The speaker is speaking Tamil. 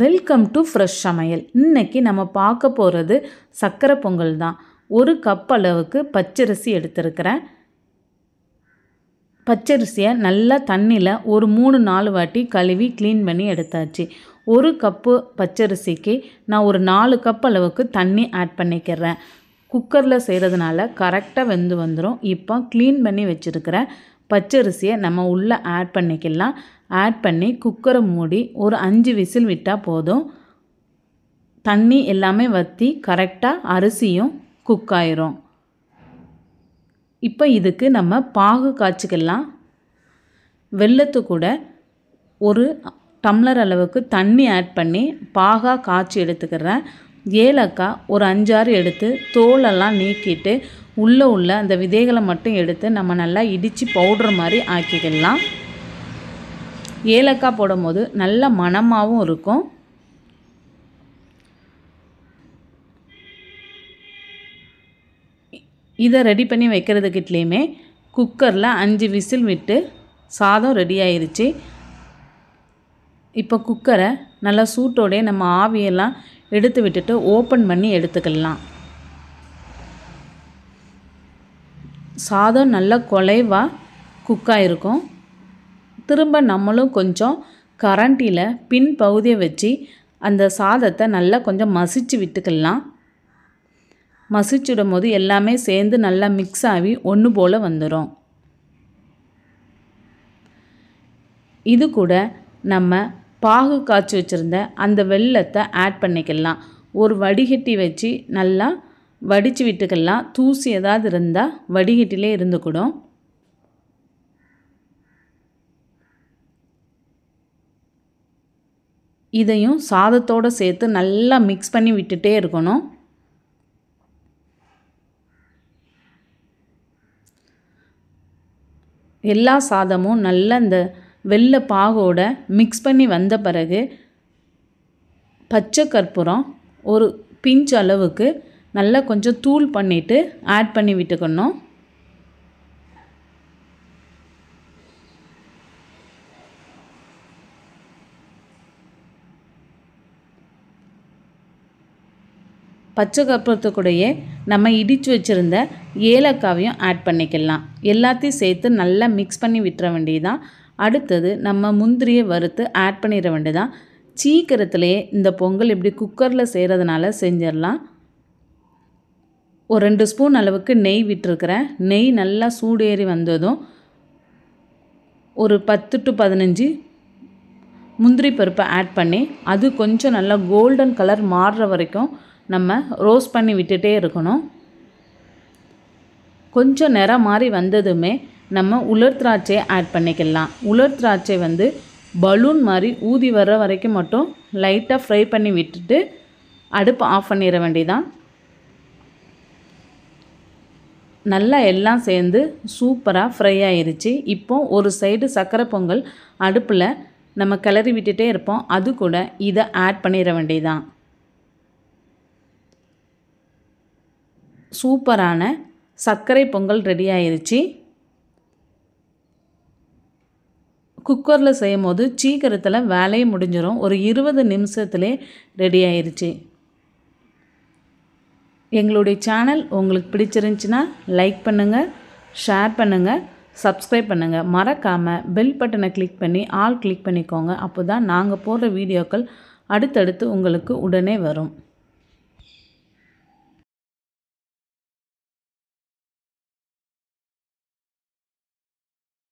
வெல்கம் டு ஃப்ரெஷ் சமையல் இன்றைக்கி நம்ம பார்க்க போகிறது சர்க்கரை பொங்கல் தான் ஒரு கப் அளவுக்கு பச்சரிசி எடுத்திருக்கிறேன் பச்சரிசியை நல்லா தண்ணியில் ஒரு மூணு நாலு வாட்டி கழுவி க்ளீன் பண்ணி எடுத்தாச்சு ஒரு கப்பு பச்சரிசிக்கு நான் ஒரு நாலு கப் அளவுக்கு தண்ணி ஆட் பண்ணிக்கிறேன் குக்கரில் செய்கிறதுனால கரெக்டாக வெந்து வந்துடும் இப்போ க்ளீன் பண்ணி வச்சுருக்கிற பச்சரிசியை நம்ம உள்ளே ஆட் பண்ணிக்கலாம் ஆட் பண்ணி குக்கரை மூடி ஒரு அஞ்சு விசில் விட்டால் போதும் தண்ணி எல்லாமே வற்றி கரெக்டாக அரிசியும் குக் ஆயிரும் இப்போ இதுக்கு நம்ம பாகு காய்ச்சிக்கலாம் வெள்ளத்து கூட ஒரு டம்ளர் அளவுக்கு தண்ணி ஆட் பண்ணி பாகாக காய்ச்சி எடுத்துக்கிறேன் ஏலக்காய் ஒரு அஞ்சாறு எடுத்து தோலெல்லாம் நீக்கிட்டு உள்ளே உள்ள அந்த விதைகளை மட்டும் எடுத்து நம்ம நல்லா இடித்து பவுட்ரு மாதிரி ஆக்கிக்கலாம் ஏலக்காய் போடும் போது நல்ல மணமாகவும் இருக்கும் இதை ரெடி பண்ணி வைக்கிறதுக்கிட்டலையுமே குக்கரில் அஞ்சு விசில் விட்டு சாதம் ரெடி ஆயிடுச்சு இப்போ குக்கரை நல்லா சூட்டோடே நம்ம ஆவியெல்லாம் எடுத்து விட்டுட்டு ஓப்பன் பண்ணி எடுத்துக்கலாம் சாதம் நல்லா குலைவாக குக்காக இருக்கும் திரும்ப நம்மளும் கொஞ்சம் கரண்டியில் பின் பகுதியை வச்சு அந்த சாதத்தை நல்லா கொஞ்சம் மசிச்சு விட்டுக்கலாம் மசிச்சுடும் போது எல்லாமே சேர்ந்து நல்லா மிக்ஸ் ஆகி ஒன்று போல் வந்துடும் இது கூட நம்ம பாகு காய்ச்சி வச்சுருந்த அந்த வெள்ளத்தை ஆட் பண்ணிக்கலாம் ஒரு வடிகட்டி வச்சு நல்லா வடித்து விட்டுக்கலாம் தூசி ஏதாவது இருந்தால் வடிகட்டிலே இருந்துக்கூடும் இதையும் சாதத்தோடு சேர்த்து நல்லா மிக்ஸ் பண்ணி விட்டுட்டே இருக்கணும் எல்லா சாதமும் நல்லா இந்த வெள்ளை பாகோட மிக்ஸ் பண்ணி வந்த பிறகு பச்சை கற்பூரம் ஒரு பிஞ்ச் அளவுக்கு நல்லா கொஞ்சம் தூள் பண்ணிவிட்டு ஆட் பண்ணி விட்டுக்கணும் பச்சை கூடையே நம்ம இடித்து வச்சுருந்த ஏலக்காவையும் ஆட் பண்ணிக்கலாம் எல்லாத்தையும் சேர்த்து நல்லா மிக்ஸ் பண்ணி விட்டுற வேண்டியதான் அடுத்தது நம்ம முந்திரியை வறுத்து ஆட் பண்ணிட வேண்டியதான் சீக்கிரத்துலேயே இந்த பொங்கல் இப்படி குக்கரில் செய்கிறதுனால செஞ்சிடலாம் ஒரு ரெண்டு ஸ்பூன் அளவுக்கு நெய் விட்டுருக்குறேன் நெய் நல்லா சூடேறி வந்ததும் ஒரு பத்து டு பதினஞ்சு முந்திரி பருப்பை ஆட் பண்ணி அது கொஞ்சம் நல்லா கோல்டன் கலர் மாறுற வரைக்கும் நம்ம ரோஸ்ட் பண்ணி விட்டுட்டே இருக்கணும் கொஞ்சம் நிறம் மாதிரி வந்ததுமே நம்ம உலர் திராட்சையை ஆட் பண்ணிக்கலாம் உலர் திராட்சை வந்து பலூன் மாதிரி ஊதி வர்ற வரைக்கும் மட்டும் லைட்டாக ஃப்ரை பண்ணி விட்டுட்டு அடுப்பு ஆஃப் பண்ணிட வேண்டியதான் நல்லா எல்லாம் சேர்ந்து சூப்பராக ஃப்ரை ஆயிடுச்சு இப்போ ஒரு சைடு சக்கரை பொங்கல் அடுப்பில் நம்ம கிளறி விட்டுட்டே இருப்போம் அது கூட இதை ஆட் பண்ணிட வேண்டியதான் சூப்பரான சர்க்கரை பொங்கல் ரெடி ஆயிடுச்சு குக்கரில் செய்யும் போது சீக்கிரத்தில் வேலையும் முடிஞ்சிடும் ஒரு இருபது நிமிஷத்துலே ரெடி ஆயிடுச்சு எங்களுடைய சேனல் உங்களுக்கு பிடிச்சிருந்துச்சின்னா லைக் பண்ணுங்கள் ஷேர் பண்ணுங்கள் சப்ஸ்கிரைப் பண்ணுங்கள் மறக்காமல் பெல் பட்டனை கிளிக் பண்ணி ஆல் கிளிக் பண்ணிக்கோங்க அப்போ தான் நாங்கள் போடுற வீடியோக்கள் அடுத்தடுத்து உங்களுக்கு உடனே வரும்